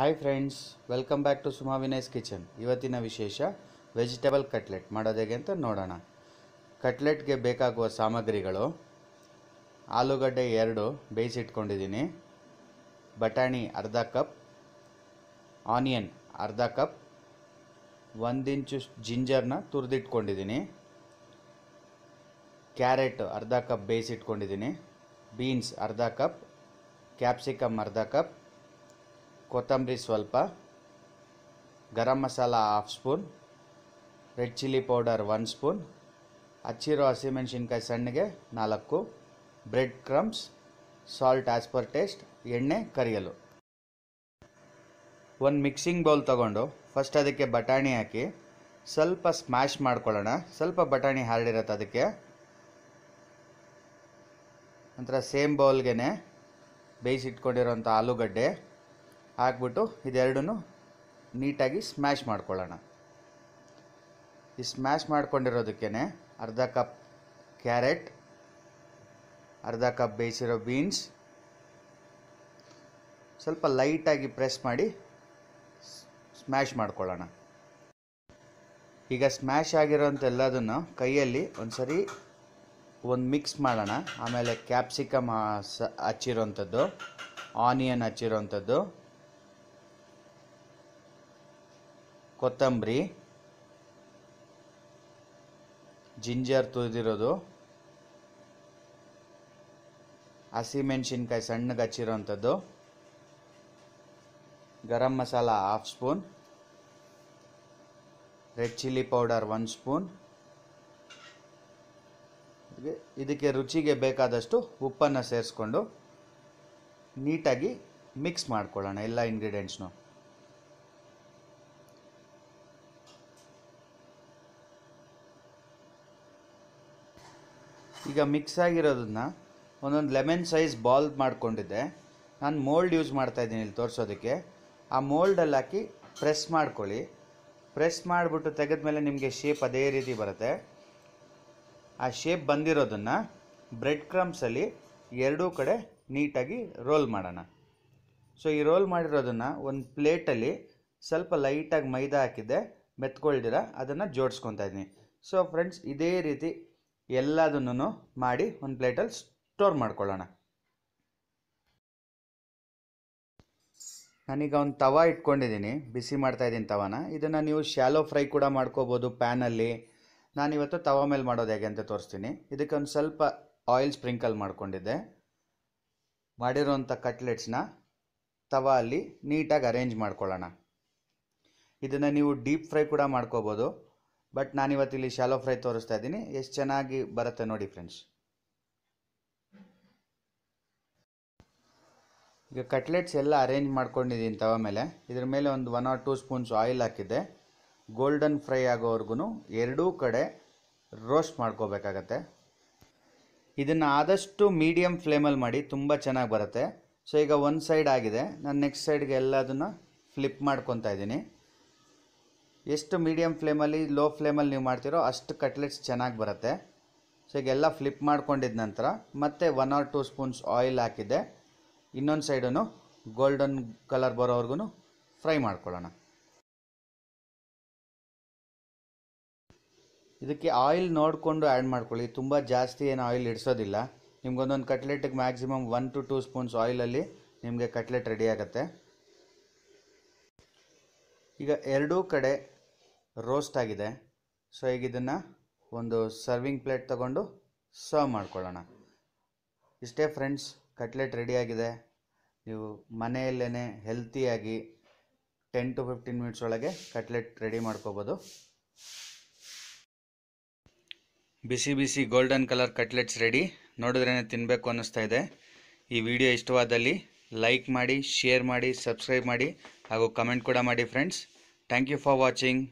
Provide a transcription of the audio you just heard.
hi friends welcome back to Suma Vinay's kitchen ಇವತ್ತಿನ ವಿಶೇಷ vegetable cutlet ಮಾಡೋದು ಹೇಗೆ ಅಂತ ನೋಡೋಣ ಕಟ್ಲೆಟ್ಗೆ ಬೇಕಾಗುವ ಸಾಮಗ್ರಿಗಳು ಆಲೂಗಡ್ಡೆ ಎರಡು ಬೇಯಿಸಿಟ್ಕೊಂಡಿದ್ದೀನಿ ಬಟಾಣಿ ಅರ್ಧ ಕಪ್ ಆನಿಯನ್ ಅರ್ಧ ಕಪ್ ಒಂದಿಂಚು ಜಿಂಜರ್ನ ತುರಿದಿಟ್ಕೊಂಡಿದ್ದೀನಿ ಕ್ಯಾರೆಟ್ ಅರ್ಧ ಕಪ್ ಬೇಯಿಸಿಟ್ಕೊಂಡಿದ್ದೀನಿ ಬೀನ್ಸ್ ಅರ್ಧ ಕಪ್ ಕ್ಯಾಪ್ಸಿಕಮ್ ಅರ್ಧ ಕಪ್ ಕೊತ್ತಂಬರಿ ಸ್ವಲ್ಪ garam masala half spoon red chilli powder one spoon ಹಚ್ಚಿರೋ ಹಸಿಮೆಣ್ಸಿನ್ಕಾಯಿ ಸಣ್ಣಗೆ ನಾಲ್ಕು bread crumbs salt as per taste ಎಣ್ಣೆ ಕರಿಯಲು ಒಂದು ಮಿಕ್ಸಿಂಗ್ ಬೌಲ್ ತಗೊಂಡು ಫಸ್ಟ್ ಅದಕ್ಕೆ ಬಟಾಣಿ ಹಾಕಿ ಸ್ವಲ್ಪ ಸ್ಮ್ಯಾಶ್ ಮಾಡ್ಕೊಳ್ಳೋಣ ಸ್ವಲ್ಪ ಬಟಾಣಿ ಹಾರ್ಡಿರತ್ತೆ ಅದಕ್ಕೆ ನಂತರ ಸೇಮ್ ಬೌಲ್ಗೆ ಬೇಯಿಸಿಟ್ಕೊಂಡಿರೋಂಥ ಆಲೂಗಡ್ಡೆ ಹಾಕ್ಬಿಟ್ಟು ಇದೆರಡೂ ನೀಟಾಗಿ ಸ್ಮ್ಯಾಶ್ ಮಾಡ್ಕೊಳ್ಳೋಣ ಈ ಸ್ಮ್ಯಾಶ್ ಮಾಡ್ಕೊಂಡಿರೋದಕ್ಕೇ ಅರ್ಧ ಕಪ್ ಕ್ಯಾರೆಟ್ ಅರ್ಧ ಕಪ್ ಬೇಯಿಸಿರೋ ಬೀನ್ಸ್ ಸ್ವಲ್ಪ ಲೈಟಾಗಿ ಪ್ರೆಸ್ ಮಾಡಿ ಸ್ಮ್ಯಾಶ್ ಮಾಡ್ಕೊಳ್ಳೋಣ ಈಗ ಸ್ಮ್ಯಾಶ್ ಆಗಿರೋಂಥ ಎಲ್ಲದನ್ನು ಕೈಯಲ್ಲಿ ಒಂದು ಸರಿ ಒಂದು ಮಿಕ್ಸ್ ಮಾಡೋಣ ಆಮೇಲೆ ಕ್ಯಾಪ್ಸಿಕಮ್ ಹಚ್ಚಿರೋಂಥದ್ದು ಆನಿಯನ್ ಹಚ್ಚಿರೋಂಥದ್ದು ಕೊತ್ತಂಬರಿ ಜಿಂಜರ್ ತುರಿದಿರೋದು ಹಸಿಮೆಣ್ಸಿನ್ಕಾಯಿ ಸಣ್ಣಗೆ ಹಚ್ಚಿರೋಂಥದ್ದು garam masala half spoon red chilli powder one spoon ಇದಕ್ಕೆ ರುಚಿಗೆ ಬೇಕಾದಷ್ಟು ಉಪ್ಪನ್ನು ಸೇರಿಸ್ಕೊಂಡು ನೀಟಾಗಿ ಮಿಕ್ಸ್ ಮಾಡ್ಕೊಳ್ಳೋಣ ಎಲ್ಲ ಇಂಗ್ರೀಡಿಯೆಂಟ್ಸ್ನು ಈಗ ಮಿಕ್ಸ್ ಆಗಿರೋದನ್ನ ಒಂದೊಂದು ಲೆಮನ್ ಸೈಜ್ ಬಾಲ್ ಮಾಡಿಕೊಂಡಿದ್ದೆ ನಾನು ಮೋಲ್ಡ್ ಯೂಸ್ ಮಾಡ್ತಾಯಿದ್ದೀನಿ ಇಲ್ಲಿ ತೋರಿಸೋದಕ್ಕೆ ಆ ಮೋಲ್ಡಲ್ಲಿ ಹಾಕಿ ಪ್ರೆಸ್ ಮಾಡ್ಕೊಳ್ಳಿ ಪ್ರೆಸ್ ಮಾಡಿಬಿಟ್ಟು ತೆಗೆದ ಮೇಲೆ ನಿಮಗೆ ಶೇಪ್ ಅದೇ ರೀತಿ ಬರುತ್ತೆ ಆ ಶೇಪ್ ಬಂದಿರೋದನ್ನು ಬ್ರೆಡ್ ಕ್ರಮ್ಸಲ್ಲಿ ಎರಡೂ ಕಡೆ ನೀಟಾಗಿ ರೋಲ್ ಮಾಡೋಣ ಸೊ ಈ ರೋಲ್ ಮಾಡಿರೋದನ್ನು ಒಂದು ಪ್ಲೇಟಲ್ಲಿ ಸ್ವಲ್ಪ ಲೈಟಾಗಿ ಮೈದಾ ಹಾಕಿದ್ದೆ ಮೆತ್ಕೊಳ್ದಿರ ಅದನ್ನು ಜೋಡಿಸ್ಕೊತಾ ಇದ್ದೀನಿ ಸೊ ಫ್ರೆಂಡ್ಸ್ ಇದೇ ರೀತಿ ಎಲ್ಲದನ್ನು ಮಾಡಿ ಒಂದು ಪ್ಲೇಟಲ್ಲಿ ಸ್ಟೋರ್ ಮಾಡ್ಕೊಳ್ಳೋಣ ನಾನೀಗ ಒಂದು ತವ ಇಟ್ಕೊಂಡಿದ್ದೀನಿ ಬಿಸಿ ಮಾಡ್ತಾ ಇದ್ದೀನಿ ತವನ ಇದನ್ನು ನೀವು ಶ್ಯಾಲೋ ಫ್ರೈ ಕೂಡ ಮಾಡ್ಕೋಬೋದು ಪ್ಯಾನಲ್ಲಿ ನಾನಿವತ್ತು ತವ ಮೇಲೆ ಮಾಡೋದು ಹೇಗೆ ಅಂತ ತೋರಿಸ್ತೀನಿ ಇದಕ್ಕೆ ಒಂದು ಸ್ವಲ್ಪ ಆಯಿಲ್ ಸ್ಪ್ರಿಂಕಲ್ ಮಾಡ್ಕೊಂಡಿದ್ದೆ ಮಾಡಿರೋಂಥ ಕಟ್ಲೆಟ್ಸ್ನ ತವ ಅಲ್ಲಿ ನೀಟಾಗಿ ಅರೇಂಜ್ ಮಾಡ್ಕೊಳ್ಳೋಣ ಇದನ್ನು ನೀವು ಡೀಪ್ ಫ್ರೈ ಕೂಡ ಮಾಡ್ಕೋಬೋದು ಬಟ್ ಇಲ್ಲಿ ಶಾಲೋ ಫ್ರೈ ತೋರಿಸ್ತಾ ಇದ್ದೀನಿ ಎಷ್ಟು ಚೆನ್ನಾಗಿ ಬರುತ್ತೆ ನೋಡಿ ಫ್ರೆಂಡ್ಸ್ ಈಗ ಕಟ್ಲೆಟ್ಸ್ ಎಲ್ಲ ಅರೇಂಜ್ ಮಾಡ್ಕೊಂಡಿದ್ದೀನಿ ತವ ಮೇಲೆ ಇದ್ರ ಮೇಲೆ ಒಂದು one or two spoons oil ಹಾಕಿದ್ದೆ ಗೋಲ್ಡನ್ ಫ್ರೈ ಆಗೋವರೆಗೂ ಎರಡೂ ಕಡೆ ರೋಸ್ಟ್ ಮಾಡ್ಕೋಬೇಕಾಗತ್ತೆ ಇದನ್ನು ಆದಷ್ಟು ಮೀಡಿಯಮ್ ಫ್ಲೇಮಲ್ಲಿ ಮಾಡಿ ತುಂಬ ಚೆನ್ನಾಗಿ ಬರುತ್ತೆ ಸೊ ಈಗ ಒಂದು ಸೈಡ್ ಆಗಿದೆ ನಾನು ನೆಕ್ಸ್ಟ್ ಸೈಡ್ಗೆ ಎಲ್ಲದನ್ನು ಫ್ಲಿಪ್ ಮಾಡ್ಕೊತಾ ಇದ್ದೀನಿ ಎಷ್ಟು ಮೀಡಿಯಮ್ ಫ್ಲೇಮಲ್ಲಿ ಲೋ ಫ್ಲೇಮಲ್ಲಿ ನೀವು ಮಾಡ್ತೀರೋ ಅಷ್ಟು ಕಟ್ಲೆಟ್ಸ್ ಚೆನ್ನಾಗಿ ಬರುತ್ತೆ ಸೊ ಈಗೆಲ್ಲ ಫ್ಲಿಪ್ ಮಾಡ್ಕೊಂಡಿದ್ದ ನಂತರ ಮತ್ತೆ one or two spoons oil ಹಾಕಿದೆ ಇನ್ನೊಂದು ಸೈಡೂ ಗೋಲ್ಡನ್ ಕಲರ್ ಬರೋವರೆಗೂ ಫ್ರೈ ಮಾಡ್ಕೊಳ್ಳೋಣ ಇದಕ್ಕೆ ಆಯಿಲ್ ನೋಡಿಕೊಂಡು ಆ್ಯಡ್ ಮಾಡ್ಕೊಳ್ಳಿ ತುಂಬ ಜಾಸ್ತಿ ಏನು ಆಯಿಲ್ ಇಡಿಸೋದಿಲ್ಲ ನಿಮ್ಗೊಂದೊಂದು ಕಟ್ಲೆಟಿಗೆ maximum one to two spoons ಆಯಿಲಲ್ಲಿ ನಿಮಗೆ ಕಟ್ಲೆಟ್ ರೆಡಿ ಆಗುತ್ತೆ ಈಗ ಎರಡೂ ಕಡೆ ರೋಸ್ಟ್ ಆಗಿದೆ ಸೊ ಈಗ ಇದನ್ನು ಒಂದು ಸರ್ವಿಂಗ್ ಪ್ಲೇಟ್ ತಗೊಂಡು ಸರ್ವ್ ಮಾಡ್ಕೊಳ್ಳೋಣ ಇಷ್ಟೇ ಫ್ರೆಂಡ್ಸ್ ಕಟ್ಲೆಟ್ ರೆಡಿಯಾಗಿದೆ ನೀವು ಮನೆಯಲ್ಲೇ ಹೆಲ್ತಿಯಾಗಿ ಟೆನ್ ಟು ಫಿಫ್ಟೀನ್ ಮಿನಿಟ್ಸ್ ಒಳಗೆ ಕಟ್ಲೆಟ್ ರೆಡಿ ಮಾಡ್ಕೋಬೋದು ಬಿಸಿ ಬಿಸಿ ಗೋಲ್ಡನ್ ಕಲರ್ ಕಟ್ಲೆಟ್ಸ್ ರೆಡಿ ನೋಡಿದ್ರೇ ತಿನ್ನಬೇಕು ಅನ್ನಿಸ್ತಾ ಇದೆ ಈ ವಿಡಿಯೋ ಇಷ್ಟವಾದಲ್ಲಿ ಲೈಕ್ ಮಾಡಿ ಶೇರ್ ಮಾಡಿ ಸಬ್ಸ್ಕ್ರೈಬ್ ಮಾಡಿ ಹಾಗೂ ಕಮೆಂಟ್ ಕೂಡ ಮಾಡಿ friends thank you for watching